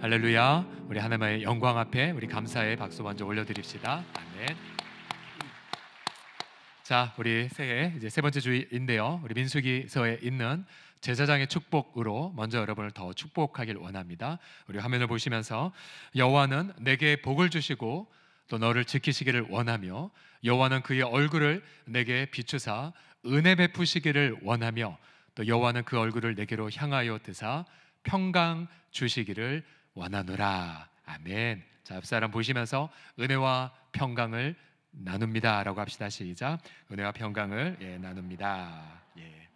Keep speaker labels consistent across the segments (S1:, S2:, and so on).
S1: 할렐루야. 우리 하나님의 영광 앞에 우리 감사의 박수 먼저 올려드립시다. 아멘. 자, 우리 새해 이제 세 번째 주인데요. 우리 민수기서에 있는 제사장의 축복으로 먼저 여러분을 더 축복하길 원합니다. 우리 화면을 보시면서 여호와는 내게 복을 주시고 또 너를 지키시기를 원하며 여호와는 그의 얼굴을 내게 비추사 은혜 베푸시기를 원하며 또 여호와는 그 얼굴을 내게로 향하여 드사 평강 주시기를 원하노라. 아멘. 자, 앞사람 보시면서 은혜와 평강을 나눕니다라고 합시다. 시작. 은혜와 평강을 예, 나눕니다. 예.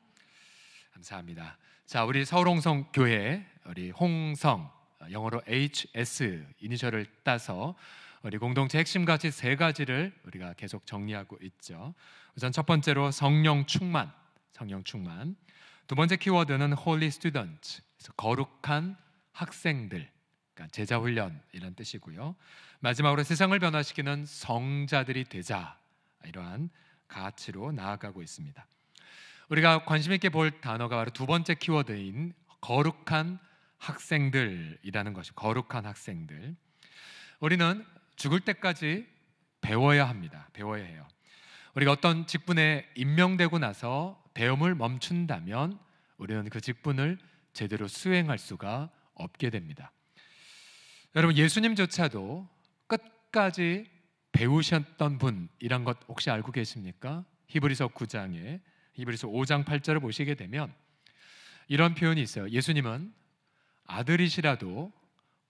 S1: 감사합니다. 자, 우리 서울홍성 교회 우리 홍성 영어로 HS 이니셜을 따서 우리 공동체 핵심 가치 세 가지를 우리가 계속 정리하고 있죠. 우선 첫 번째로 성령 충만, 성령 충만. 두 번째 키워드는 Holy Student, 거룩한 학생들. 그러니까 제자 훈련 이런 뜻이고요. 마지막으로 세상을 변화시키는 성자들이 되자 이러한 가치로 나아가고 있습니다. 우리가 관심 있게 볼 단어가 바로 두 번째 키워드인 거룩한 학생들이라는 것이 거룩한 학생들. 우리는 죽을 때까지 배워야 합니다. 배워야 해요. 우리가 어떤 직분에 임명되고 나서 배움을 멈춘다면 우리는 그 직분을 제대로 수행할 수가 없게 됩니다. 여러분 예수님조차도 끝까지 배우셨던 분이란 것 혹시 알고 계십니까? 히브리서 9장에 히브리서 5장 8절을 보시게 되면 이런 표현이 있어요. 예수님은 아들이시라도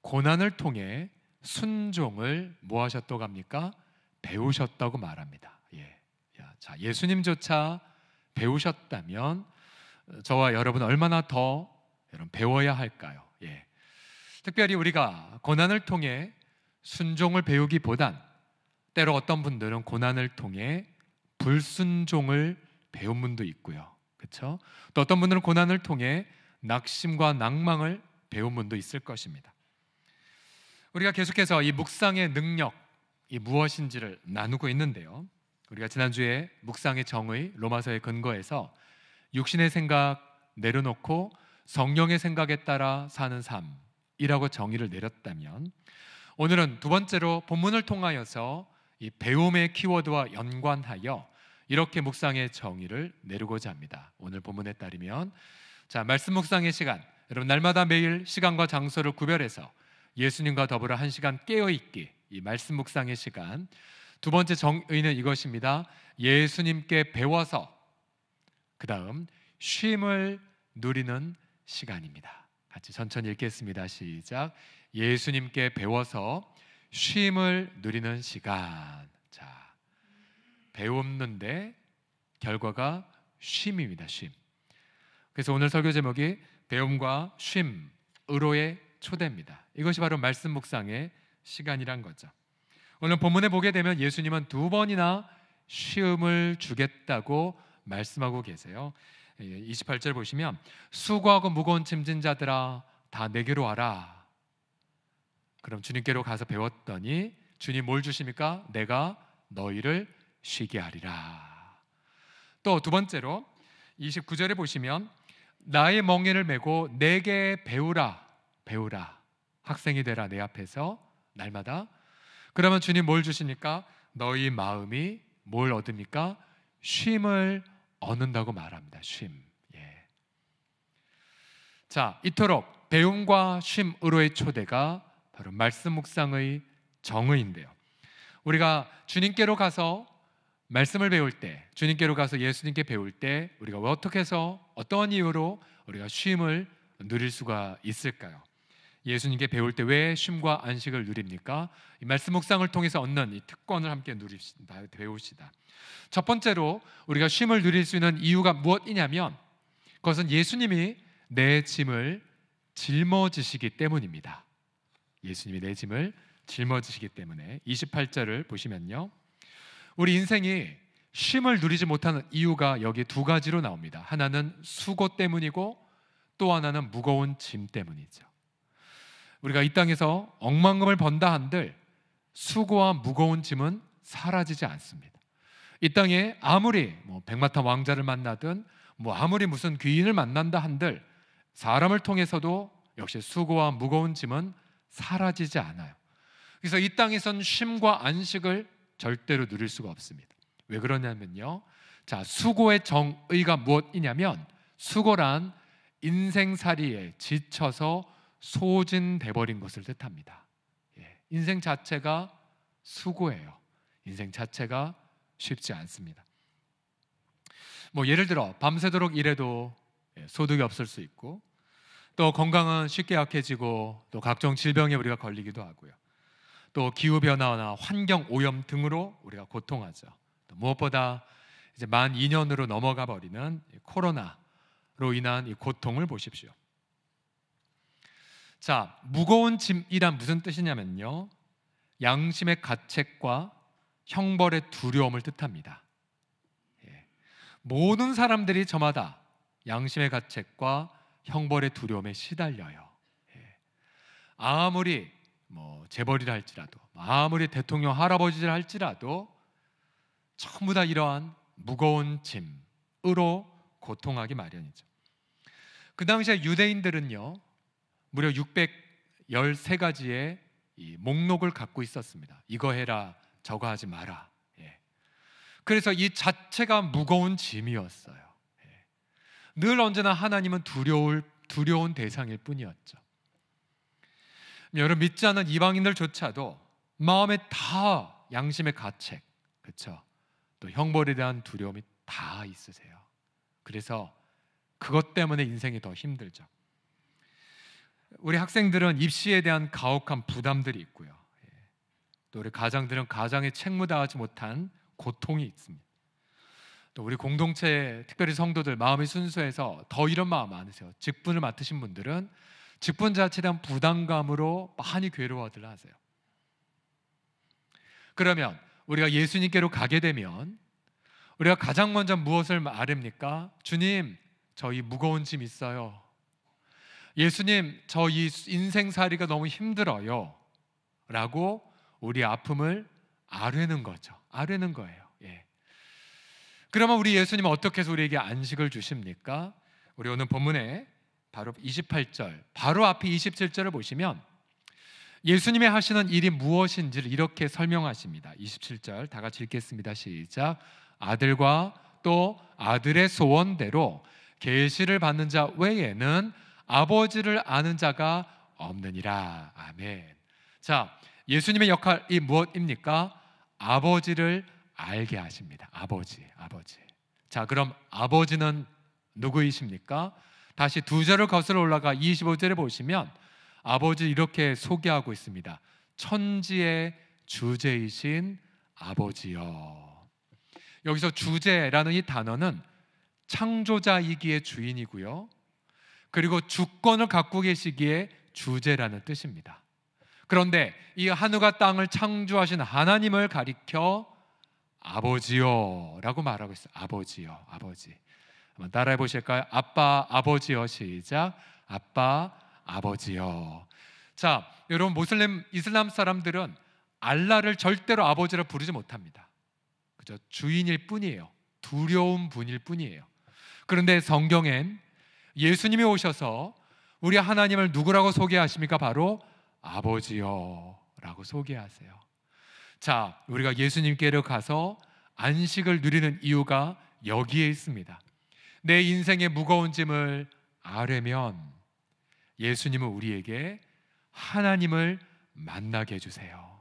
S1: 고난을 통해 순종을 뭐 하셨다고 합니까? 배우셨다고 말합니다. 예. 자, 예수님조차 배우셨다면 저와 여러분 얼마나 더 여러분 배워야 할까요? 특별히 우리가 고난을 통해 순종을 배우기보단 때로 어떤 분들은 고난을 통해 불순종을 배운 분도 있고요. 그렇죠? 또 어떤 분들은 고난을 통해 낙심과 낭망을 배운 분도 있을 것입니다. 우리가 계속해서 이 묵상의 능력이 무엇인지를 나누고 있는데요. 우리가 지난주에 묵상의 정의 로마서의 근거에서 육신의 생각 내려놓고 성령의 생각에 따라 사는 삶 이라고 정의를 내렸다면 오늘은 두 번째로 본문을 통하여서 이 배움의 키워드와 연관하여 이렇게 묵상의 정의를 내리고자 합니다. 오늘 본문에 따르면 자, 말씀 묵상의 시간. 여러분 날마다 매일 시간과 장소를 구별해서 예수님과 더불어 한 시간 깨어 있기. 이 말씀 묵상의 시간. 두 번째 정의는 이것입니다. 예수님께 배워서 그다음 쉼을 누리는 시간입니다. 같이 천천히 읽겠습니다. 시작. 예수님께 배워서 쉼을 누리는 시간. 자, 배웠는데 결과가 쉼입니다. 쉼. 그래서 오늘 설교 제목이 배움과 쉼, 의로의 초대입니다. 이것이 바로 말씀 묵상의 시간이란 거죠. 오늘 본문에 보게 되면 예수님은 두 번이나 쉬을 주겠다고 말씀하고 계세요. 28절 예, 보시면 수고하고 무거운 짐진 자들아 다 내게로 와라. 그럼 주님께로 가서 배웠더니 주님 뭘 주십니까? 내가 너희를 쉬게 하리라. 또 두 번째로 29절에 보시면 나의 멍에를 메고 내게 배우라. 배우라. 학생이 되라 내 앞에서 날마다. 그러면 주님 뭘 주십니까? 너희 마음이 뭘 얻습니까? 쉼을 얻는다고 말합니다. 쉼. 예. 자, 이토록 배움과 쉼으로의 초대가 바로 말씀 묵상의 정의인데요. 우리가 주님께로 가서 말씀을 배울 때, 주님께로 가서 예수님께 배울 때 우리가 어떻게 해서 어떠 이유로 우리가 쉼을 누릴 수가 있을까요? 예수님께 배울 때 왜 쉼과 안식을 누립니까? 이 말씀 묵상을 통해서 얻는 이 특권을 함께 누립시다, 배우시다. 첫 번째로 우리가 쉼을 누릴 수 있는 이유가 무엇이냐면 그것은 예수님이 내 짐을 짊어지시기 때문입니다. 예수님이 내 짐을 짊어지시기 때문에 28절을 보시면요. 우리 인생이 쉼을 누리지 못하는 이유가 여기 두 가지로 나옵니다. 하나는 수고 때문이고 또 하나는 무거운 짐 때문이죠. 우리가 이 땅에서 억만금을 번다 한들 수고와 무거운 짐은 사라지지 않습니다. 이 땅에 아무리 뭐 백마탄 왕자를 만나든 뭐 아무리 무슨 귀인을 만난다 한들 사람을 통해서도 역시 수고와 무거운 짐은 사라지지 않아요. 그래서 이 땅에선 쉼과 안식을 절대로 누릴 수가 없습니다. 왜 그러냐면요. 자, 수고의 정의가 무엇이냐면 수고란 인생살이에 지쳐서 소진돼 버린 것을 뜻합니다. 예, 인생 자체가 수고예요. 인생 자체가 쉽지 않습니다. 뭐 예를 들어 밤새도록 일해도 예, 소득이 없을 수 있고 또 건강은 쉽게 약해지고 또 각종 질병에 우리가 걸리기도 하고요. 또 기후 변화나 환경 오염 등으로 우리가 고통하죠. 무엇보다 이제 만 2년으로 넘어가 버리는 코로나로 인한 고통을 보십시오. 자, 무거운 짐이란 무슨 뜻이냐면요. 양심의 가책과 형벌의 두려움을 뜻합니다. 예. 모든 사람들이 저마다 양심의 가책과 형벌의 두려움에 시달려요. 예. 아무리 뭐 재벌이라 할지라도, 뭐 아무리 대통령 할아버지를 할지라도 전부 다 이러한 무거운 짐으로 고통하기 마련이죠. 그 당시에 유대인들은요 무려 613가지의 목록을 갖고 있었습니다. 이거 해라, 저거 하지 마라. 예. 그래서 이 자체가 무거운 짐이었어요. 예. 늘 언제나 하나님은 두려울, 두려운 대상일 뿐이었죠. 여러분 믿지 않는 이방인들조차도 마음에 다 양심의 가책, 그렇죠? 또 형벌에 대한 두려움이 다 있으세요. 그래서 그것 때문에 인생이 더 힘들죠. 우리 학생들은 입시에 대한 가혹한 부담들이 있고요. 예. 또 우리 가장들은 가장의 책무다하지 못한 고통이 있습니다. 또 우리 공동체 특별히 성도들 마음이 순수해서 더 이런 마음 많으세요. 직분을 맡으신 분들은 직분 자체에 대한 부담감으로 많이 괴로워들 하세요. 그러면 우리가 예수님께로 가게 되면 우리가 가장 먼저 무엇을 말합니까? 주님, 저희 무거운 짐 있어요. 예수님, 저 이 인생살이가 너무 힘들어요. 라고 우리 아픔을 아뢰는 거죠. 아뢰는 거예요. 예. 그러면 우리 예수님은 어떻게 해서 우리에게 안식을 주십니까? 우리 오늘 본문에 바로 28절, 바로 앞에 27절을 보시면 예수님의 하시는 일이 무엇인지를 이렇게 설명하십니다. 27절 다 같이 읽겠습니다. 시작. 아들과 또 아들의 소원대로 계시를 받는 자 외에는 아버지를 아는 자가 없느니라. 아멘. 자, 예수님의 역할이 무엇입니까? 아버지를 알게 하십니다. 아버지, 아버지. 자, 그럼 아버지는 누구이십니까? 다시 두 절을 거슬러 올라가 25절에 보시면 아버지 이렇게 소개하고 있습니다. 천지의 주제이신 아버지요. 여기서 주제라는 이 단어는 창조자이기에 주인이고요. 그리고 주권을 갖고 계시기에 주제라는 뜻입니다. 그런데 이 하늘과 땅을 창조하신 하나님을 가리켜 아버지요라고 말하고 있어요. 아버지요, 아버지. 한번 따라해 보실까요? 아빠, 아버지요. 시작. 아빠, 아버지요. 자, 여러분 모슬림 이슬람 사람들은 알라를 절대로 아버지라 부르지 못합니다. 그저 주인일 뿐이에요. 두려운 분일 뿐이에요. 그런데 성경엔 예수님이 오셔서 우리 하나님을 누구라고 소개하십니까? 바로 아버지요. 라고 소개하세요. 자, 우리가 예수님께로 가서 안식을 누리는 이유가 여기에 있습니다. 내 인생의 무거운 짐을 아뢰면 예수님은 우리에게 하나님을 만나게 해주세요.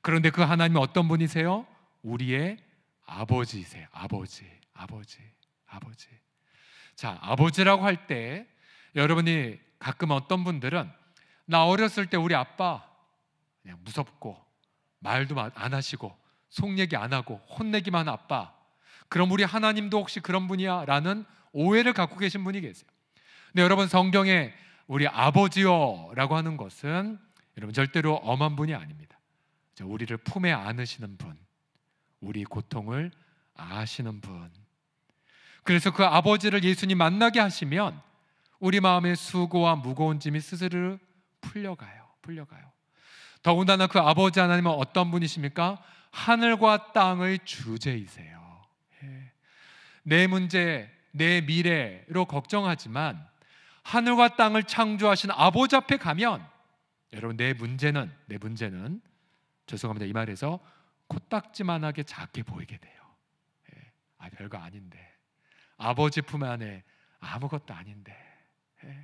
S1: 그런데 그 하나님은 어떤 분이세요? 우리의 아버지세요 아버지, 아버지, 아버지. 자, 아버지라고 할 때 여러분이 가끔 어떤 분들은 나 어렸을 때 우리 아빠 그냥 무섭고 말도 안 하시고 속 얘기 안 하고 혼내기만 아빠. 그럼 우리 하나님도 혹시 그런 분이야? 라는 오해를 갖고 계신 분이 계세요. 근데 여러분 성경에 우리 아버지요라고 하는 것은 여러분 절대로 엄한 분이 아닙니다. 우리를 품에 안으시는 분, 우리 고통을 아시는 분. 그래서 그 아버지를 예수님 만나게 하시면 우리 마음의 수고와 무거운 짐이 스스로 풀려가요. 풀려가요. 더군다나 그 아버지 하나님은 어떤 분이십니까? 하늘과 땅의 주제이세요. 예. 내 문제, 내 미래로 걱정하지만 하늘과 땅을 창조하신 아버지 앞에 가면 여러분 내 문제는 내 문제는 죄송합니다 이 말에서 코딱지만하게 작게 보이게 돼요. 예. 아 별거 아닌데 아버지 품 안에 아무것도 아닌데. 예.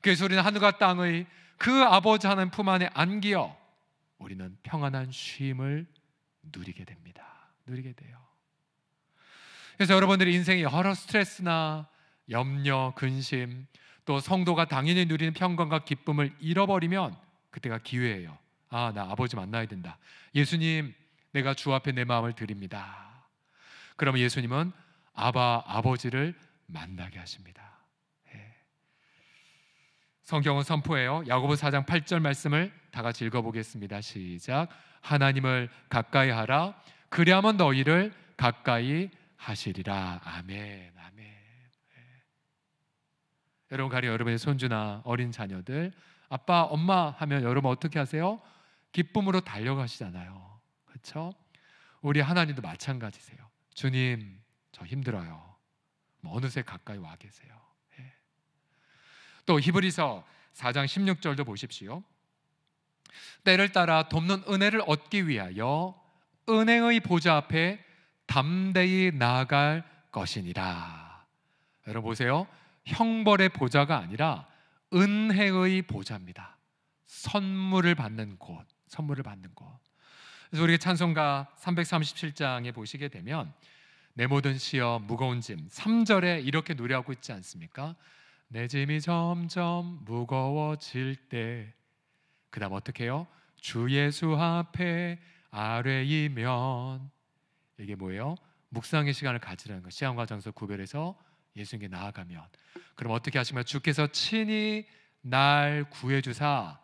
S1: 그래서 우리는 하늘과 땅의 그 아버지 하는품 안에 안기어 우리는 평안한 쉼을 누리게 됩니다. 누리게 돼요. 그래서 여러분들이 인생에 여러 스트레스나 염려, 근심, 또 성도가 당연히 누리는 평강과 기쁨을 잃어버리면 그때가 기회예요. 아, 나 아버지 만나야 된다. 예수님, 내가 주 앞에 내 마음을 드립니다. 그러면 예수님은 아바 아버지를 만나게 하십니다. 예. 성경은 선포해요. 야고보 4장 8절 말씀을 다 같이 읽어보겠습니다. 시작. 하나님을 가까이 하라. 그리하면 너희를 가까이 하시리라. 아멘. 아멘. 예. 여러분 가리 여러분의 손주나 어린 자녀들 아빠 엄마 하면 여러분 어떻게 하세요? 기쁨으로 달려가시잖아요. 그렇죠? 우리 하나님도 마찬가지세요. 주님 저 힘들어요. 뭐 어느새 가까이 와 계세요. 예. 또 히브리서 4장 16절도 보십시오. 때를 따라 돕는 은혜를 얻기 위하여 은행의 보좌 앞에 담대히 나아갈 것이니라. 여러분 보세요. 형벌의 보좌가 아니라 은혜의 보좌입니다. 선물을 받는 곳, 선물을 받는 곳. 그래서 우리 찬송가 337장에 보시게 되면 내 모든 시험 무거운 짐 3절에 이렇게 노래하고 있지 않습니까? 내 짐이 점점 무거워질 때 그다음 어떻게 해요? 주 예수 앞에 아뢰이면 이게 뭐예요? 묵상의 시간을 가지라는 거시험과 장소 구별해서 예수님께 나아가면 그럼 어떻게 하시면 주께서 친히 날 구해주사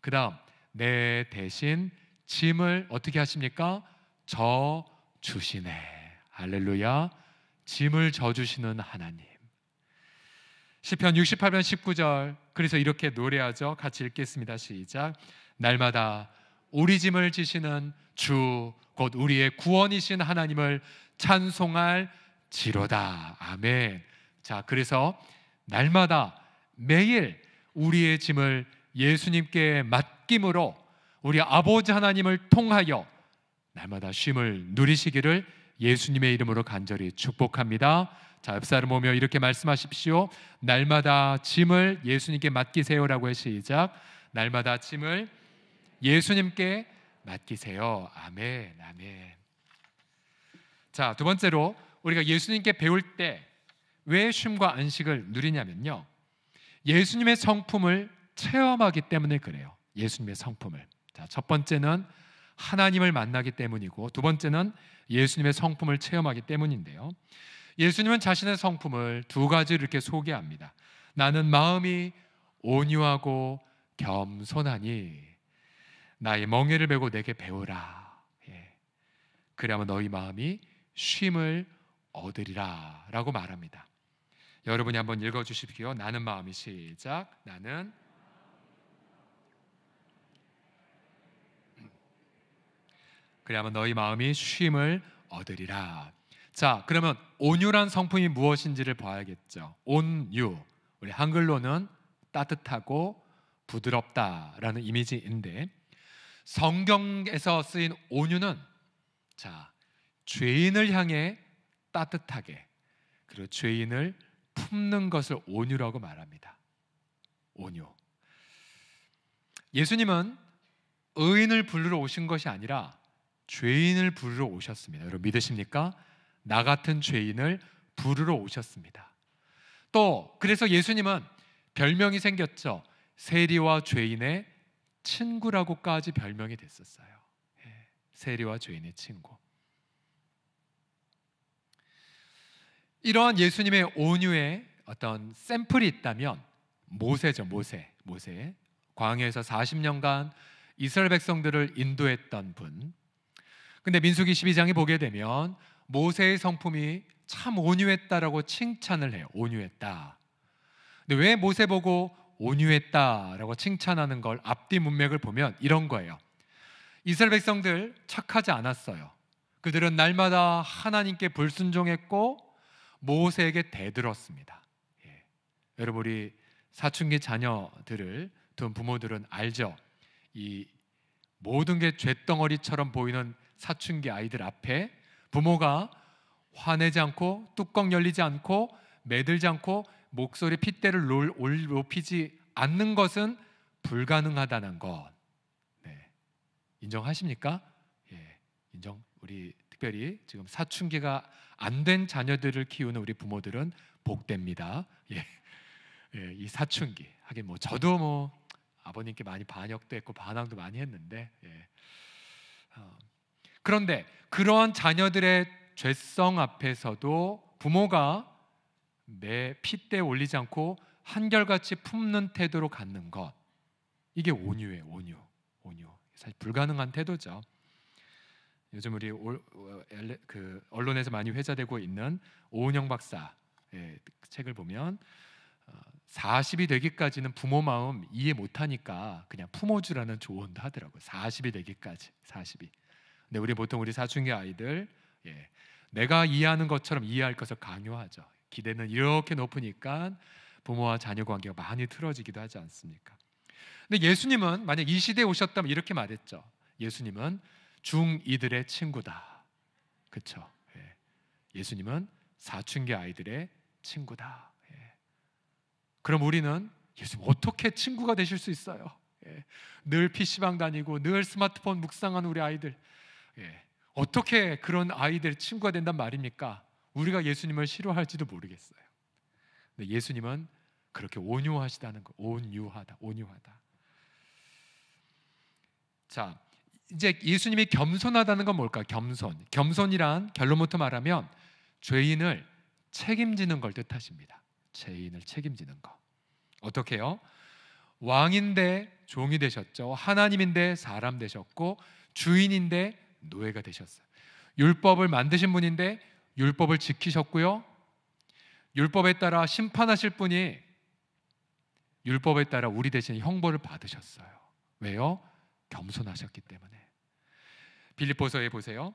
S1: 그 다음 내 대신 짐을 어떻게 하십니까? 저 주시네 할렐루야. 짐을 져주시는 하나님. 1 0편 68편 19절. 그래서 이렇게 노래하죠. 같이 읽겠습니다. 시작. 날마다 우리 짐을 지시는 주 곧 우리의 구원이신 하나님을 찬송할 지로다. 아멘. 자, 그래서 날마다 매일 우리의 짐을 예수님께 맡김으로 우리 아버지 하나님을 통하여 날마다 쉼을 누리시기를 예수님의 이름으로 간절히 축복합니다. 자, 옆사람 보며 이렇게 말씀하십시오. 날마다 짐을 예수님께 맡기세요라고 해 시작. 날마다 짐을 예수님께 맡기세요. 아멘. 아멘. 자, 두 번째로 우리가 예수님께 배울 때 왜 쉼과 안식을 누리냐면요. 예수님의 성품을 체험하기 때문에 그래요. 예수님의 성품을. 자, 첫 번째는 하나님을 만나기 때문이고 두 번째는 예수님의 성품을 체험하기 때문인데요. 예수님은 자신의 성품을 두 가지 이렇게 소개합니다. 나는 마음이 온유하고 겸손하니 나의 멍에를 메고 내게 배우라. 예. 그래야 너희 마음이 쉼을 얻으리라라고 말합니다. 여러분이 한번 읽어 주십시오. 나는 마음이 시작. 나는 그래야만 너희 마음이 쉼을 얻으리라. 자, 그러면 온유란 성품이 무엇인지를 봐야겠죠. 온유. 우리 한글로는 따뜻하고 부드럽다라는 이미지인데 성경에서 쓰인 온유는 자, 죄인을 향해 따뜻하게 그리고 죄인을 품는 것을 온유라고 말합니다. 온유. 예수님은 의인을 부르러 오신 것이 아니라 죄인을 부르러 오셨습니다. 여러분 믿으십니까? 나 같은 죄인을 부르러 오셨습니다. 또 그래서 예수님은 별명이 생겼죠. 세리와 죄인의 친구라고까지 별명이 됐었어요. 예, 세리와 죄인의 친구. 이러한 예수님의 온유의 어떤 샘플이 있다면 모세죠, 모세. 모세. 광야에서 40년간 이스라엘 백성들을 인도했던 분. 근데 민수기 12장에 보게 되면 모세의 성품이 참 온유했다라고 칭찬을 해요. 온유했다. 근데 왜 모세 보고 온유했다라고 칭찬하는 걸 앞뒤 문맥을 보면 이런 거예요. 이스라엘 백성들 착하지 않았어요. 그들은 날마다 하나님께 불순종했고 모세에게 대들었습니다. 예. 여러분 우리 사춘기 자녀들을 둔 부모들은 알죠. 이 모든 게 죄덩어리처럼 보이는 사춘기 아이들 앞에 부모가 화내지 않고 뚜껑 열리지 않고 매들지 않고 목소리 핏대를 높이지 않는 것은 불가능하다는 것 네. 인정하십니까? 예. 인정 우리 특별히 지금 사춘기가 안 된 자녀들을 키우는 우리 부모들은 복됩니다. 예. 예, 이 사춘기 하긴 뭐 저도 뭐 아버님께 많이 반역도 했고 반항도 많이 했는데 예. 어, 그런데 그러한 자녀들의 죄성 앞에서도 부모가 내핏대 올리지 않고 한결같이 품는 태도로 갖는 것 이게 온유예요 온유 온유 사실 불가능한 태도죠 요즘 우리 올, 어, 그 언론에서 많이 회자되고 있는 오은영 박사의 책을 보면 40이 어, 되기까지는 부모 마음 이해 못하니까 그냥 품어주라는 조언도 하더라고요 40이 되기까지 40이 근데 네, 우리 보통 우리 사춘기 아이들 예, 내가 이해하는 것처럼 이해할 것을 강요하죠. 기대는 이렇게 높으니까 부모와 자녀 관계가 많이 틀어지기도 하지 않습니까? 근데 예수님은 만약 이 시대에 오셨다면 이렇게 말했죠. 예수님은 중이들의 친구다. 그렇죠? 예. 예수님은 사춘기 아이들의 친구다. 예. 그럼 우리는 예수님 어떻게 친구가 되실 수 있어요? 예. 늘 PC방 다니고 늘 스마트폰 묵상한 우리 아이들 예. 어떻게 그런 아이들 친구가 된단 말입니까? 우리가 예수님을 싫어할지도 모르겠어요. 근데 예수님은 그렇게 온유하시다는 거, 온유하다, 온유하다. 자, 이제 예수님이 겸손하다는 건 뭘까? 겸손. 겸손이란 결론부터 말하면 죄인을 책임지는 걸 뜻하십니다. 죄인을 책임지는 거. 어떻게요? 왕인데 종이 되셨죠. 하나님인데 사람 되셨고 주인인데 노예가 되셨어요. 율법을 만드신 분인데 율법을 지키셨고요. 율법에 따라 심판하실 분이 율법에 따라 우리 대신 형벌을 받으셨어요. 왜요? 겸손하셨기 때문에. 빌립보서에 보세요.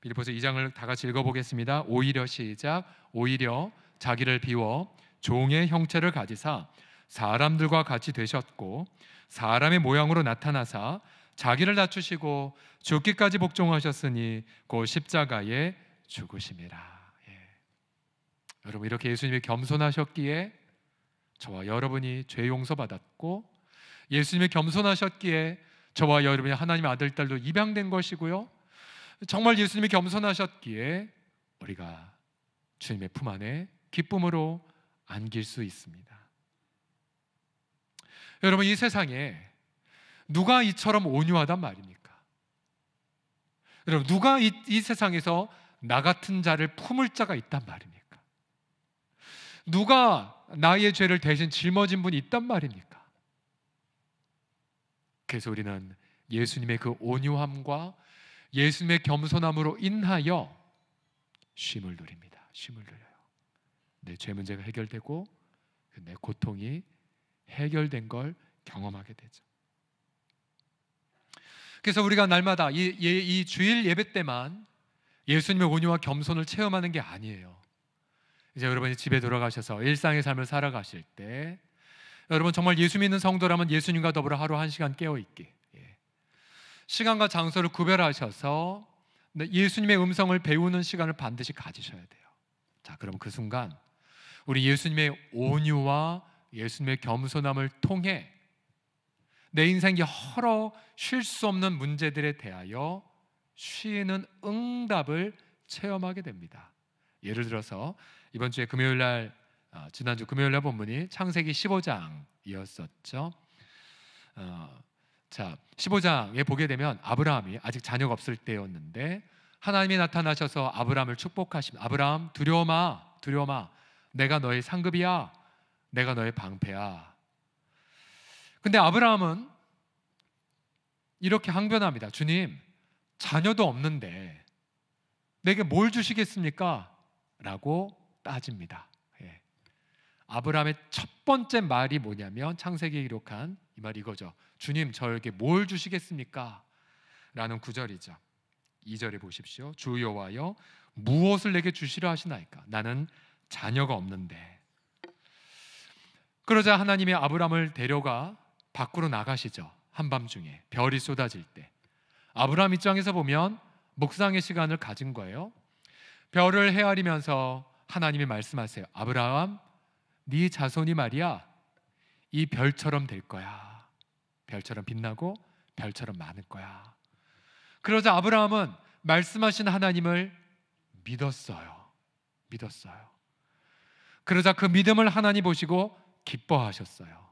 S1: 빌립보서 2장을 다 같이 읽어보겠습니다. 오히려 시작 오히려 자기를 비워 종의 형체를 가지사 사람들과 같이 되셨고 사람의 모양으로 나타나사 자기를 낮추시고 죽기까지 복종하셨으니 곧십자가에 죽으심이라. 예. 여러분 이렇게 예수님이 겸손하셨기에 저와 여러분이 죄 용서받았고 예수님이 겸손하셨기에 저와 여러분이 하나님의 아들 딸로 입양된 것이고요. 정말 예수님이 겸손하셨기에 우리가 주님의 품 안에 기쁨으로 안길 수 있습니다. 여러분 이 세상에 누가 이처럼 온유하단 말입니까? 여러분, 누가 이, 이 세상에서 나 같은 자를 품을 자가 있단 말입니까? 누가 나의 죄를 대신 짊어진 분이 있단 말입니까? 그래서 우리는 예수님의 그 온유함과 예수님의 겸손함으로 인하여 쉼을 누립니다. 쉼을 누려요. 내 죄 문제가 해결되고 그 내 고통이 해결된 걸 경험하게 되죠. 그래서 우리가 날마다 이, 이, 예, 이 주일 예배 때만 예수님의 온유와 겸손을 체험하는 게 아니에요. 이제 여러분이 집에 돌아가셔서 일상의 삶을 살아가실 때 여러분 정말 예수 믿는 성도라면 예수님과 더불어 하루 한 시간 깨어 있기 예. 시간과 장소를 구별하셔서 네, 예수님의 음성을 배우는 시간을 반드시 가지셔야 돼요. 자, 그럼 그 순간 우리 예수님의 온유와 예수님의 겸손함을 통해 내 인생이 헐어 쉴 수 없는 문제들에 대하여 쉬는 응답을 체험하게 됩니다. 예를 들어서 이번 주에 금요일 날 어, 지난주 금요일 날 본문이 창세기 15장이었었죠. 어, 자, 15장에 보게 되면 아브라함이 아직 자녀가 없을 때였는데 하나님이 나타나셔서 아브라함을 축복하십니다. 아브라함 두려마 두려마 내가 너의 상급이야. 내가 너의 방패야. 근데 아브라함은 이렇게 항변합니다. 주님, 자녀도 없는데 내게 뭘 주시겠습니까? 라고 따집니다. 예. 아브라함의 첫 번째 말이 뭐냐면 창세기에 기록한 이 말이 이거죠. 주님, 저에게 뭘 주시겠습니까? 라는 구절이죠. 2절에 보십시오. 주여와여 무엇을 내게 주시라 하시나이까? 나는 자녀가 없는데. 그러자 하나님이 아브라함을 데려가 밖으로 나가시죠. 한밤중에 별이 쏟아질 때. 아브라함 입장에서 보면 묵상의 시간을 가진 거예요. 별을 헤아리면서 하나님이 말씀하세요. 아브라함, 네 자손이 말이야. 이 별처럼 될 거야. 별처럼 빛나고 별처럼 많을 거야. 그러자 아브라함은 말씀하신 하나님을 믿었어요. 믿었어요. 그러자 그 믿음을 하나님 보시고 기뻐하셨어요.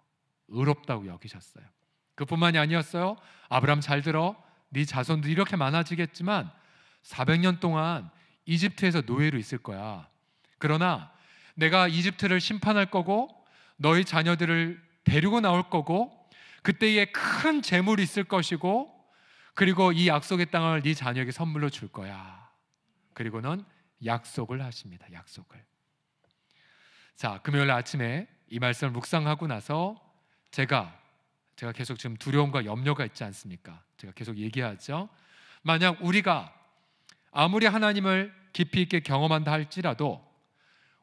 S1: 의롭다고 여기셨어요. 그뿐만이 아니었어요. 아브람 잘 들어. 네 자손도 이렇게 많아지겠지만 400년 동안 이집트에서 노예로 있을 거야. 그러나 내가 이집트를 심판할 거고 너희 자녀들을 데리고 나올 거고 그때에 큰 재물이 있을 것이고 그리고 이 약속의 땅을 네 자녀에게 선물로 줄 거야. 그리고는 약속을 하십니다. 약속을. 자, 금요일 아침에 이 말씀을 묵상하고 나서 제가 제가 계속 지금 두려움과 염려가 있지 않습니까? 제가 계속 얘기하죠. 만약 우리가 아무리 하나님을 깊이 있게 경험한다 할지라도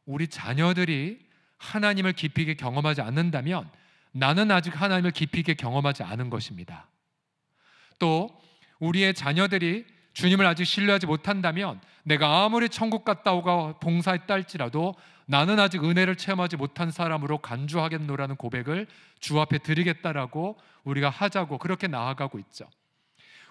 S1: 우리 자녀들이 하나님을 깊이 있게 경험하지 않는다면 나는 아직 하나님을 깊이 있게 경험하지 않은 것입니다. 또 우리의 자녀들이 주님을 아직 신뢰하지 못한다면 내가 아무리 천국 갔다 오가 봉사했다 할지라도 나는 아직 은혜를 체험하지 못한 사람으로 간주하겠노라는 고백을 주 앞에 드리겠다라고 우리가 하자고 그렇게 나아가고 있죠.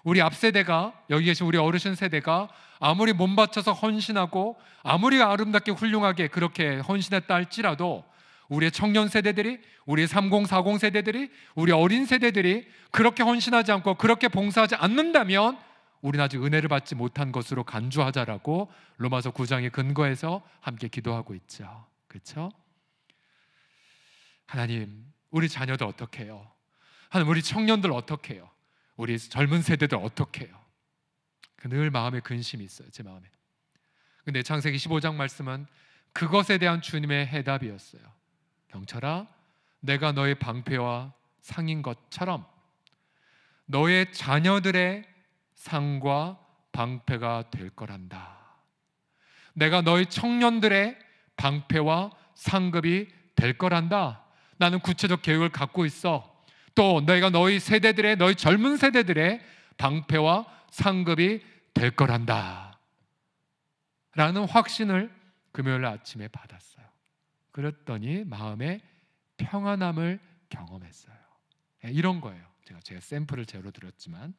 S1: 우리 앞 세대가 여기 계신 우리 어르신 세대가 아무리 몸 바쳐서 헌신하고 아무리 아름답게 훌륭하게 그렇게 헌신했다 할지라도 우리 청년 세대들이 우리3040 세대들이 우리 어린 세대들이 그렇게 헌신하지 않고 그렇게 봉사하지 않는다면 우리는 아직 은혜를 받지 못한 것으로 간주하자라고 로마서 9장의 근거에서 함께 기도하고 있죠. 그렇죠? 하나님, 우리 자녀들 어떻게 해요? 하나님, 우리 청년들 어떻게 해요? 우리 젊은 세대들 어떻게 해요? 그늘 마음에 근심이 있어요. 제 마음에. 근데 창세기 15장 말씀은 그것에 대한 주님의 해답이었어요. 경찰아 내가 너의 방패와 상인 것처럼 너의 자녀들의 상과 방패가 될 거란다. 내가 너희 청년들의 방패와 상급이 될 거란다. 나는 구체적 계획을 갖고 있어. 또 내가 너희 세대들의 너희 젊은 세대들의 방패와 상급이 될 거란다. 라는 확신을 금요일 아침에 받았어요. 그랬더니 마음에 평안함을 경험했어요. 예, 이런 거예요. 제가 제 샘플을 제로 드렸지만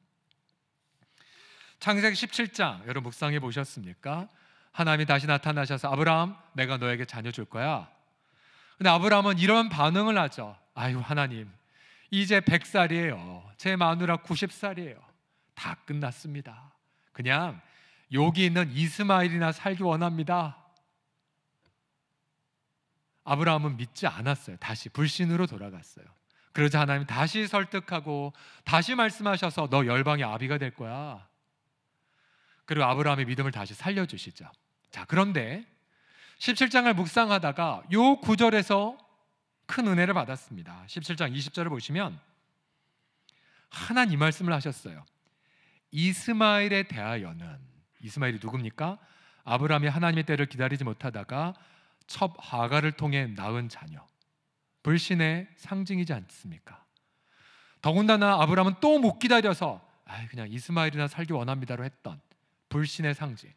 S1: 창세기 17장 여러분 묵상해 보셨습니까? 하나님이 다시 나타나셔서 아브라함 내가 너에게 자녀 줄 거야. 근데 아브라함은 이런 반응을 하죠. 아유 하나님 이제 100살이에요. 제 마누라 90살이에요. 다 끝났습니다. 그냥 여기 있는 이스마일이나 살기 원합니다. 아브라함은 믿지 않았어요. 다시 불신으로 돌아갔어요. 그러자 하나님 다시 설득하고 다시 말씀하셔서 너 열방의 아비가 될 거야. 그리고 아브라함의 믿음을 다시 살려주시죠. 자, 그런데 17장을 묵상하다가 요 구절에서 큰 은혜를 받았습니다. 17장 20절을 보시면 하나님 말씀을 하셨어요. 이스마엘에 대하여는 이스마엘이 누굽니까? 아브라함이 하나님의 때를 기다리지 못하다가 첩 하가를 통해 낳은 자녀. 불신의 상징이지 않습니까? 더군다나 아브라함은 또 못 기다려서 아, 그냥 이스마엘이나 살기 원합니다로 했던 불신의 상징.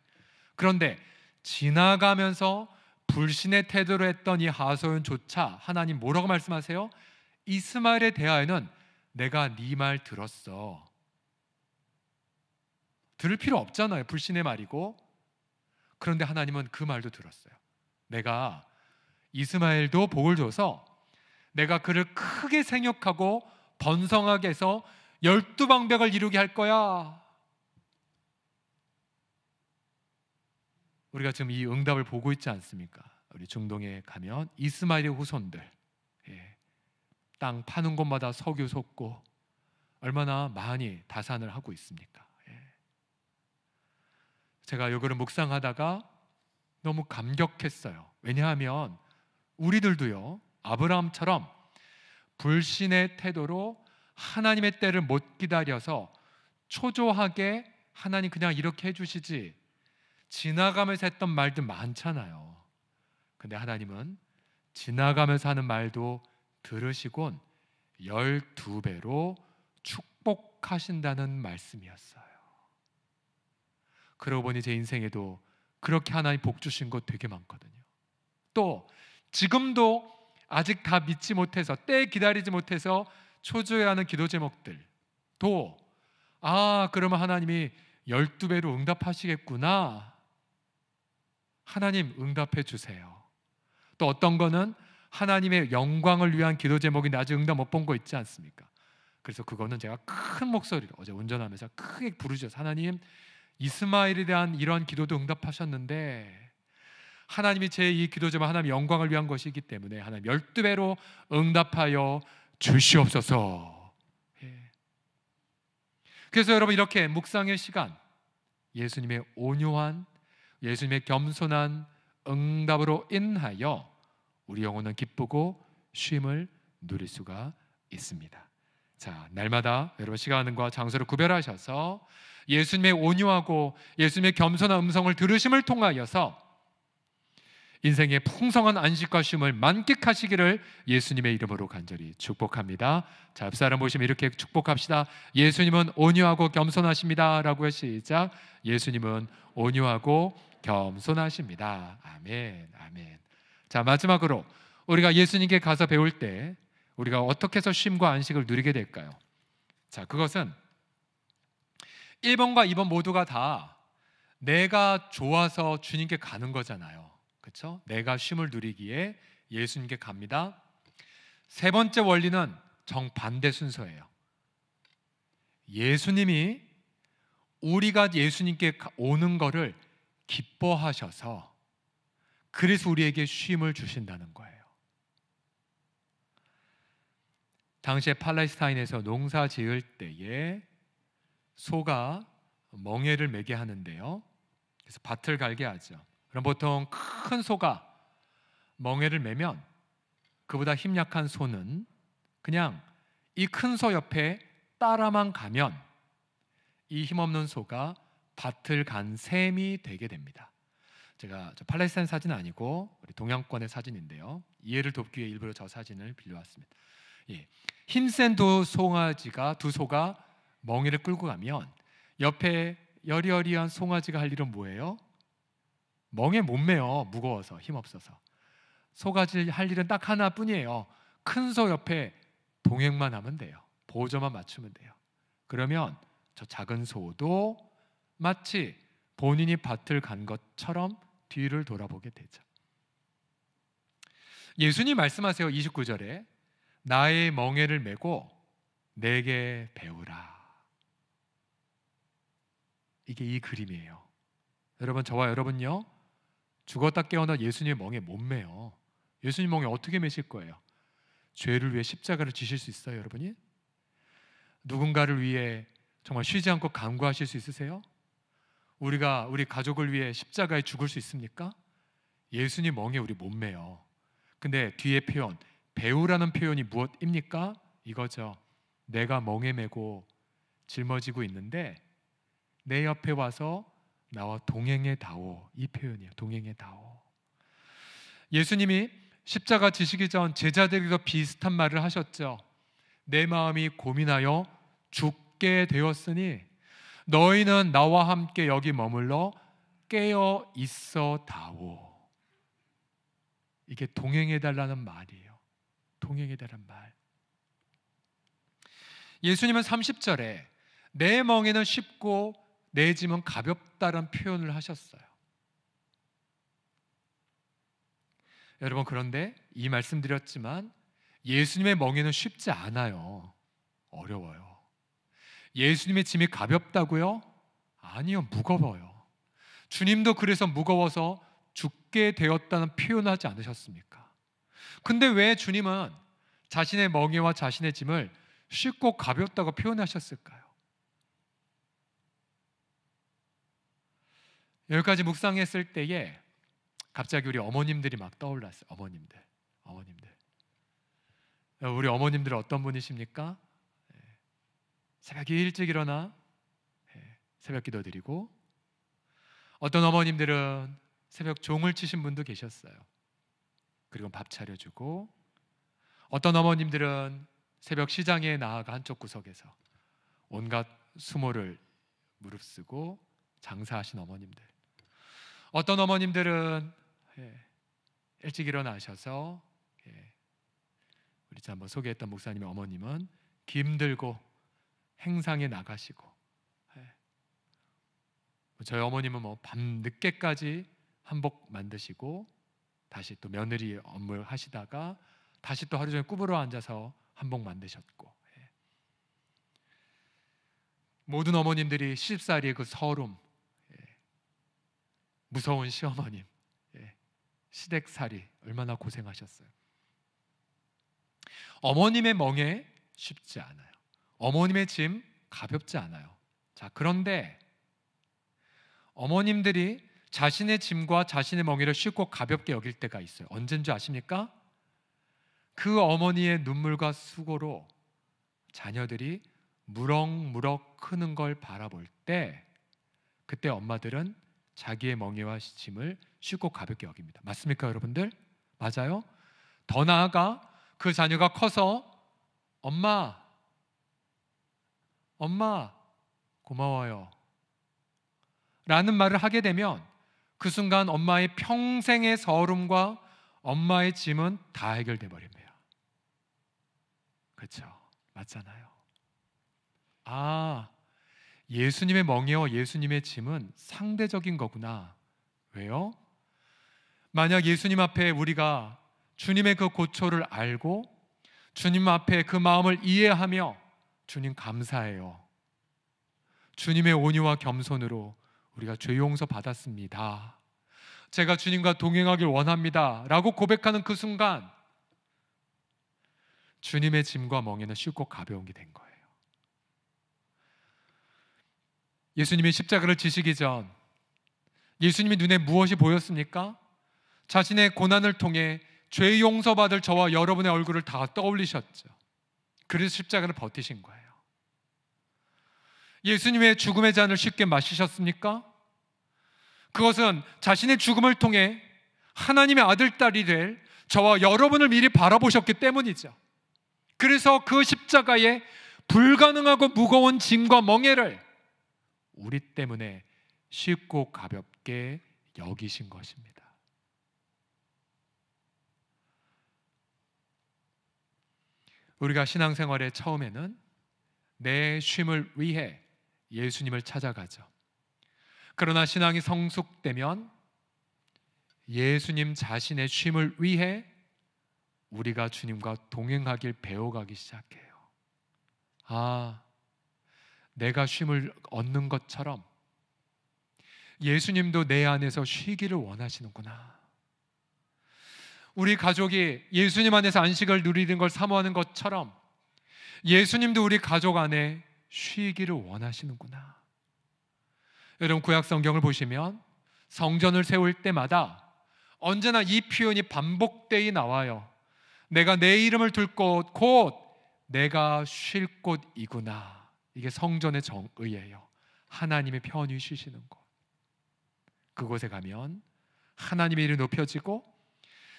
S1: 그런데 지나가면서 불신의 태도로 했던 이 하소연조차 하나님 뭐라고 말씀하세요? 이스마엘에 대하여는 내가 네 말 들었어. 들을 필요 없잖아요. 불신의 말이고. 그런데 하나님은 그 말도 들었어요. 내가 이스마엘도 복을 줘서 내가 그를 크게 생육하고 번성하게 해서 열두 방백을 이루게 할 거야. 우리가 지금 이 응답을 보고 있지 않습니까? 우리 중동에 가면 이스마일의 후손들 예, 땅 파는 곳마다 석유 솟고 얼마나 많이 다산을 하고 있습니까? 예. 제가 이거를 묵상하다가 너무 감격했어요. 왜냐하면 우리들도요 아브라함처럼 불신의 태도로 하나님의 때를 못 기다려서 초조하게 하나님 그냥 이렇게 해주시지 지나가면서 했던 말들 많잖아요. 근데 하나님은 지나가면서 하는 말도 들으시곤 12배로 축복하신다는 말씀이었어요. 그러고 보니 제 인생에도 그렇게 하나님 복 주신 것 되게 많거든요. 또 지금도 아직 다 믿지 못해서 때 기다리지 못해서 초조해 하는 기도 제목들 또 아, 그러면 하나님이 12배로 응답하시겠구나 하나님 응답해 주세요. 또 어떤 거는 하나님의 영광을 위한 기도 제목이 아직 응답 못 본 거 있지 않습니까? 그래서 그거는 제가 큰 목소리로 어제 운전하면서 크게 부르셔서 하나님 이스마엘에 대한 이런 기도도 응답하셨는데 하나님이 제 이 기도 제목 하나님 영광을 위한 것이기 때문에 하나님 열두 배로 응답하여 주시옵소서. 예. 그래서 여러분 이렇게 묵상의 시간 예수님의 온유한 예수님의 겸손한 응답으로 인하여 우리 영혼은 기쁘고 쉼을 누릴 수가 있습니다. 자, 날마다 여러분 시간과 장소를 구별하셔서 예수님의 온유하고 예수님의 겸손한 음성을 들으심을 통하여서 인생의 풍성한 안식과 쉼을 만끽하시기를 예수님의 이름으로 간절히 축복합니다. 자, 옆사람 보시면 이렇게 축복합시다. 예수님은 온유하고 겸손하십니다라고 시작. 예수님은 온유하고 겸손하십니다. 아멘, 아멘. 자, 마지막으로 우리가 예수님께 가서 배울 때 우리가 어떻게 해서 쉼과 안식을 누리게 될까요? 자, 그것은 1번과 2번 모두가 다 내가 좋아서 주님께 가는 거잖아요. 그렇죠? 내가 쉼을 누리기에 예수님께 갑니다. 세 번째 원리는 정반대 순서예요. 예수님이 우리가 예수님께 오는 거를 기뻐하셔서 그래서 우리에게 쉼을 주신다는 거예요. 당시에 팔레스타인에서 농사 지을 때에 소가 멍해를 매게 하는데요. 그래서 밭을 갈게 하죠. 그럼 보통 큰 소가 멍해를 매면 그보다 힘약한 소는 그냥 이 큰 소 옆에 따라만 가면 이 힘없는 소가 밭을 간 셈이 되게 됩니다. 제가 팔레스타인 사진 아니고 우리 동양권의 사진인데요. 이해를 돕기 위해 일부러 저 사진을 빌려왔습니다. 예. 힘센 두 송아지가 두 소가 멍이를 끌고 가면 옆에 여리여리한 송아지가 할 일은 뭐예요? 멍에 못 메요. 무거워서 힘없어서. 소가지 할 일은 딱 하나뿐이에요. 큰 소 옆에 동행만 하면 돼요. 보조만 맞추면 돼요. 그러면 저 작은 소도 마치 본인이 밭을 간 것처럼 뒤를 돌아보게 되죠. 예수님 말씀하세요. 29절에 나의 멍에를 메고 내게 배우라. 이게 이 그림이에요. 여러분 저와 여러분요. 죽었다 깨어나 예수님의 멍에 못 메요. 예수님 멍에 어떻게 메실 거예요? 죄를 위해 십자가를 지실 수 있어요, 여러분이? 누군가를 위해 정말 쉬지 않고 간구하실 수 있으세요? 우리가 우리 가족을 위해 십자가에 죽을 수 있습니까? 예수님 멍에 우리 못 매요. 근데 뒤에 표현 배우라는 표현이 무엇입니까? 이거죠. 내가 멍에 메고 짊어지고 있는데 내 옆에 와서 나와 동행해 다오 이 표현이에요. 동행해 다오. 예수님이 십자가 지시기 전 제자들에게도 비슷한 말을 하셨죠. 내 마음이 고민하여 죽게 되었으니 너희는 나와 함께 여기 머물러 깨어 있어다오. 이게 동행해 달라는 말이에요. 동행해 달라는 말. 예수님은 30절에 내 멍에는 쉽고 내 짐은 가볍다는 표현을 하셨어요. 여러분 그런데 이 말씀드렸지만 예수님의 멍에는 쉽지 않아요. 어려워요. 예수님의 짐이 가볍다고요? 아니요, 무거워요. 주님도 그래서 무거워서 죽게 되었다는 표현을 하지 않으셨습니까? 근데 왜 주님은 자신의 멍에와 자신의 짐을 쉽고 가볍다고 표현하셨을까요? 여기까지 묵상했을 때에 갑자기 우리 어머님들이 막 떠올랐어요. 어머님들, 어머님들. 우리 어머님들 어떤 분이십니까? 새벽에 일찍 일어나 예, 새벽 기도 드리고 어떤 어머님들은 새벽 종을 치신 분도 계셨어요. 그리고 밥 차려주고 어떤 어머님들은 새벽 시장에 나아가 한쪽 구석에서 온갖 수모를 무릅쓰고 장사하신 어머님들 어떤 어머님들은 예, 일찍 일어나셔서 예, 우리 한번 소개했던 목사님의 어머님은 김들고 행상에 나가시고 예. 저희 어머님은 뭐 밤 늦게까지 한복 만드시고 다시 또 며느리 업무를 하시다가 다시 또 하루 종일 꾸부러 앉아서 한복 만드셨고 예. 모든 어머님들이 시0살이의그 서름 예. 무서운 시어머님 시댁살이 얼마나 고생하셨어요 어머님의 멍에 쉽지 않아요 어머님의 짐 가볍지 않아요. 자, 그런데 어머님들이 자신의 짐과 자신의 멍에를 쉽고 가볍게 여길 때가 있어요. 언젠지 아십니까? 그 어머니의 눈물과 수고로 자녀들이 무럭무럭 크는 걸 바라볼 때 그때 엄마들은 자기의 멍에와 짐을 쉽고 가볍게 여깁니다. 맞습니까, 여러분들? 맞아요? 더 나아가 그 자녀가 커서 엄마 엄마, 고마워요. 라는 말을 하게 되면 그 순간 엄마의 평생의 서름과 엄마의 짐은 다 해결돼 버립니다. 그렇죠? 맞잖아요. 아, 예수님의 멍에와 예수님의 짐은 상대적인 거구나. 왜요? 만약 예수님 앞에 우리가 주님의 그 고초를 알고 주님 앞에 그 마음을 이해하며 주님 감사해요. 주님의 온유와 겸손으로 우리가 죄 용서 받았습니다. 제가 주님과 동행하길 원합니다. 라고 고백하는 그 순간 주님의 짐과 멍에는 쉽고 가벼운 게 된 거예요. 예수님이 십자가를 지시기 전 예수님이 눈에 무엇이 보였습니까? 자신의 고난을 통해 죄 용서받을 저와 여러분의 얼굴을 다 떠올리셨죠. 그래서 십자가를 버티신 거예요. 예수님의 죽음의 잔을 쉽게 마시셨습니까? 그것은 자신의 죽음을 통해 하나님의 아들, 딸이 될 저와 여러분을 미리 바라보셨기 때문이죠. 그래서 그 십자가의 불가능하고 무거운 짐과 멍해를 우리 때문에 쉽고 가볍게 여기신 것입니다. 우리가 신앙생활의 처음에는 내 쉼을 위해 예수님을 찾아가죠. 그러나 신앙이 성숙되면 예수님 자신의 쉼을 위해 우리가 주님과 동행하길 배워가기 시작해요. 아, 내가 쉼을 얻는 것처럼 예수님도 내 안에서 쉬기를 원하시는구나. 우리 가족이 예수님 안에서 안식을 누리는 걸 사모하는 것처럼 예수님도 우리 가족 안에 쉬기를 원하시는구나. 여러분 구약 성경을 보시면 성전을 세울 때마다 언제나 이 표현이 반복되이 나와요. 내가 내 이름을 둘곳곧 내가 쉴 곳이구나. 이게 성전의 정의예요. 하나님의 편히 쉬시는 곳. 그곳에 가면 하나님의 일이 높여지고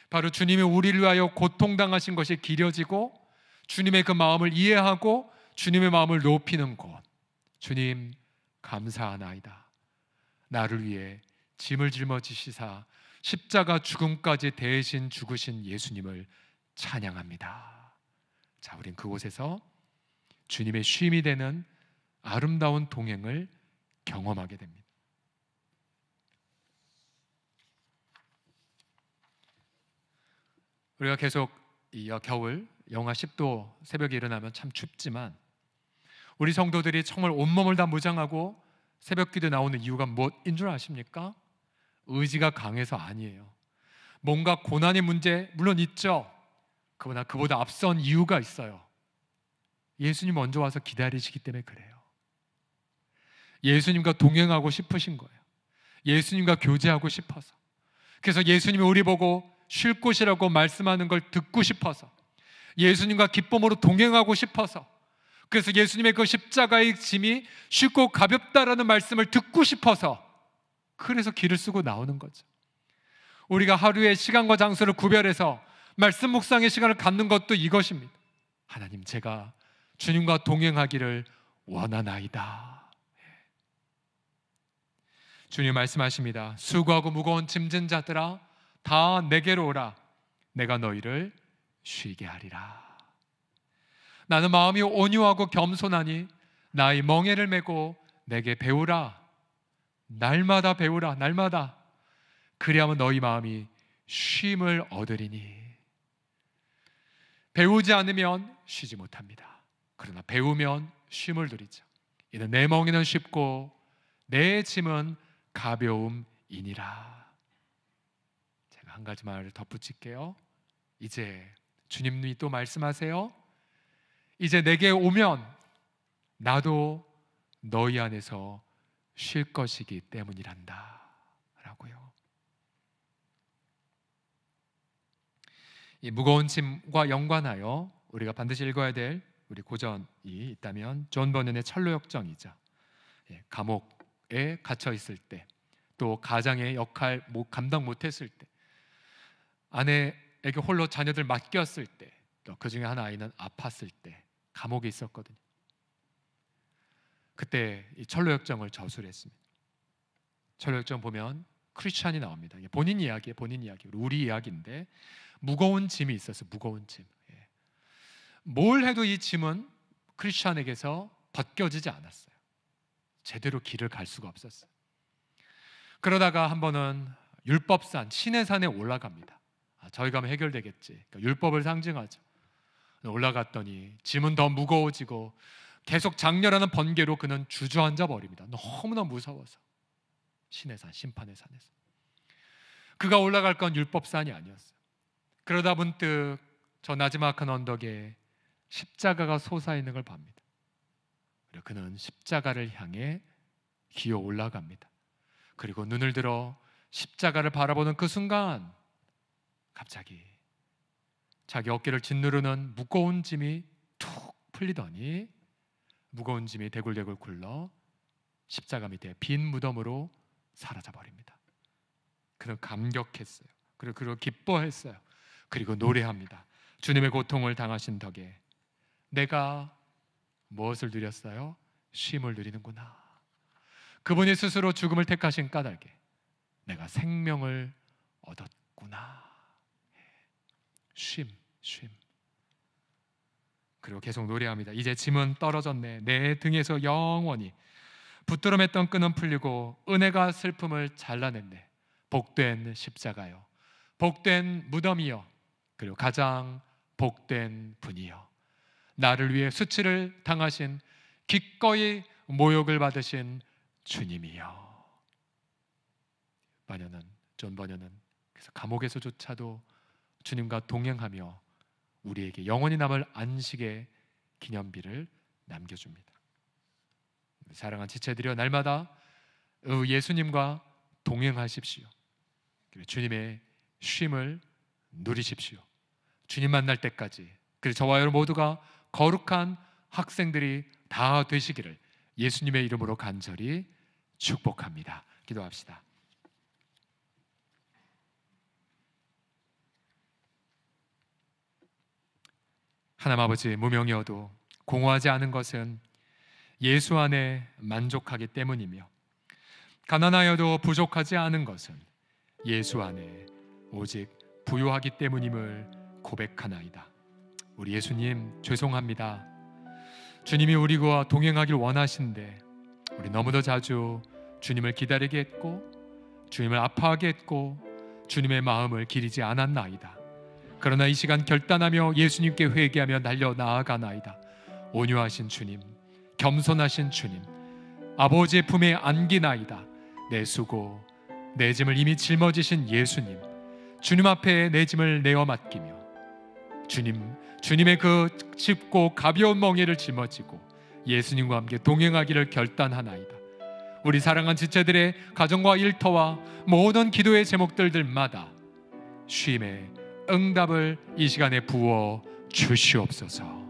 S1: 바로 주님이 우리를 위하여 고통당하신 것이 기려지고 주님의 그 마음을 이해하고 주님의 마음을 높이는 곳. 주님 감사하나이다. 나를 위해 짐을 짊어지시사 십자가 죽음까지 대신 죽으신 예수님을 찬양합니다. 자, 우린 그곳에서 주님의 쉼이 되는 아름다운 동행을 경험하게 됩니다. 우리가 계속 이 겨울 영하 10도 새벽에 일어나면 참 춥지만 우리 성도들이 정말 온몸을 다 무장하고 새벽 기도 나오는 이유가 무엇인 줄 아십니까? 의지가 강해서 아니에요. 뭔가 고난의 문제 물론 있죠. 그보다 그보다 앞선 이유가 있어요. 예수님 먼저 와서 기다리시기 때문에 그래요. 예수님과 동행하고 싶으신 거예요. 예수님과 교제하고 싶어서. 그래서 예수님이 우리 보고 쉴 곳이라고 말씀하는 걸 듣고 싶어서 예수님과 기쁨으로 동행하고 싶어서 그래서 예수님의 그 십자가의 짐이 쉽고 가볍다라는 말씀을 듣고 싶어서 그래서 길을 쓰고 나오는 거죠. 우리가 하루에 시간과 장소를 구별해서 말씀 묵상의 시간을 갖는 것도 이것입니다. 하나님 제가 주님과 동행하기를 원하나이다. 예. 주님 말씀하십니다. 수고하고 무거운 짐진 자들아 다 내게로 오라. 내가 너희를 쉬게 하리라. 나는 마음이 온유하고 겸손하니 나의 멍에를 메고 내게 배우라. 날마다 배우라. 날마다. 그리하면 너희 마음이 쉼을 얻으리니. 배우지 않으면 쉬지 못합니다. 그러나 배우면 쉼을 누리죠. 이는 내 멍에는 쉽고 내 짐은 가벼움이니라. 한 가지 말을 덧붙일게요. 이제 주님이 또 말씀하세요. 이제 내게 오면 나도 너희 안에서 쉴 것이기 때문이란다. 라고요. 이 무거운 짐과 연관하여 우리가 반드시 읽어야 될 우리 고전이 있다면 존 버는의 철로 역정이자 예, 감옥에 갇혀 있을 때 또 가장의 역할 감당 못했을 때 아내에게 홀로 자녀들 맡겼을 때, 또그 중에 한 아이는 아팠을 때 감옥에 있었거든요. 그때 이 철로역정을 저술 했습니다. 철로역정 보면 크리스찬이 나옵니다. 본인 이야기 본인 이야기. 우리 이야기인데 무거운 짐이 있어서 무거운 짐. 예. 뭘 해도 이 짐은 크리스찬에게서 벗겨지지 않았어요. 제대로 길을 갈 수가 없었어요. 그러다가 한 번은 율법산 시내산에 올라갑니다. 저희가 아, 면 해결되겠지. 그러니까 율법을 상징하죠. 올라갔더니 짐은 더 무거워지고 계속 장렬하는 번개로 그는 주저앉아 버립니다. 너무나 무서워서 신의 산 심판의 산에서 그가 올라갈 건 율법산이 아니었어요. 그러다 문득 저 나지막한 언덕에 십자가가 솟아 있는 걸 봅니다. 그리고 그는 십자가를 향해 기어 올라갑니다. 그리고 눈을 들어 십자가를 바라보는 그 순간 갑자기 자기 어깨를 짓누르는 무거운 짐이 툭 풀리더니 무거운 짐이 대굴대굴 굴러 십자가 밑에 빈 무덤으로 사라져 버립니다. 그는 감격했어요. 그리고 그걸 기뻐했어요. 그리고 노래합니다. 주님의 고통을 당하신 덕에 내가 무엇을 누렸어요? 쉼을 누리는구나. 그분이 스스로 죽음을 택하신 까닭에 내가 생명을 얻었구나. 쉼, 쉼. 그리고 계속 노래합니다. 이제 짐은 떨어졌네. 내 등에서 영원히 붙들음했던 끈은 풀리고 은혜가 슬픔을 잘라냈네. 복된 십자가요. 복된 무덤이요. 그리고 가장 복된 분이요. 나를 위해 수치를 당하신 기꺼이 모욕을 받으신 주님이요. 마녀는존버녀는 그래서 감옥에서조차도 주님과 동행하며 우리에게 영원히 남을 안식의 기념비를 남겨줍니다. 사랑한 지체들여 날마다 예수님과 동행하십시오. 주님의 쉼을 누리십시오. 주님 만날 때까지 그리고 저와 여러분 모두가 거룩한 학생들이 다 되시기를 예수님의 이름으로 간절히 축복합니다. 기도합시다. 하나님 아버지 무명이어도 공허하지 않은 것은 예수 안에 만족하기 때문이며 가난하여도 부족하지 않은 것은 예수 안에 오직 부유하기 때문임을 고백하나이다. 우리 예수님 죄송합니다. 주님이 우리와 동행하길 원하신데 우리 너무도 자주 주님을 기다리게 했고 주님을 아파하게 했고 주님의 마음을 기리지 않았나이다. 그러나 이 시간 결단하며 예수님께 회개하며 날려 나아가나이다. 온유하신 주님, 겸손하신 주님, 아버지의 품에 안기나이다. 내 수고, 내 짐을 이미 짊어지신 예수님, 주님 앞에 내 짐을 내어 맡기며 주님, 주님의 그 짚고 가벼운 멍에를 짊어지고 예수님과 함께 동행하기를 결단하나이다. 우리 사랑한 지체들의 가정과 일터와 모든 기도의 제목들들마다 쉼의 응답을 이 시간에 부어 주시옵소서.